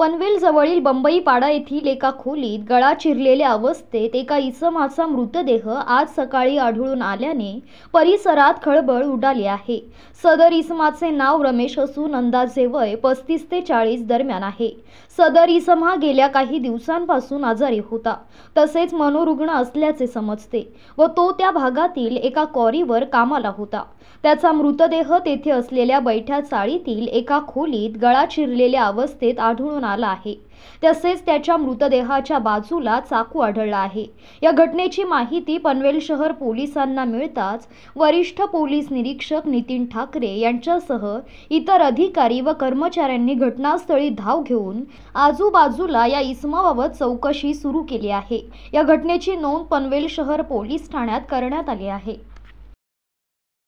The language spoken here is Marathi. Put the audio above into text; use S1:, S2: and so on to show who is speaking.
S1: पनवेलजवळील बंबईपाडा येथील एका खोलीत गळा चिरलेल्या अवस्थेत एका इसमाचा मृतदेह आज सकाळी आढळून आल्याने परिसरात खळबळ उडाली आहे सदर इसमाचे नाव रमेश असून अंदाजे वय पस्तीस ते चाळीस दरम्यान आहे सदर इसम हा गेल्या काही दिवसांपासून आजारी होता तसेच मनोरुग्ण असल्याचे समजते व तो त्या भागातील एका कॉरीवर कामाला होता त्याचा मृतदेह तेथे असलेल्या बैठ्या चाळीतील एका खोलीत गळा चिरलेल्या अवस्थेत आढळून आला आहे तसेच त्याच्या मृतदेहाच्या बाजूला चाकू आढळला आहे या घटनेची माहिती पनवेल शहर पोलिसांना मिळताच वरिष्ठ पोलीस निरीक्षक नितीन ठाकरे यांच्यासह इतर अधिकारी व कर्मचाऱ्यांनी घटनास्थळी धाव घेऊन आजूबाजूला या इसमाबाबत चौकशी सुरू केली आहे या घटनेची नोंद पनवेल शहर पोलीस ठाण्यात करण्यात आली आहे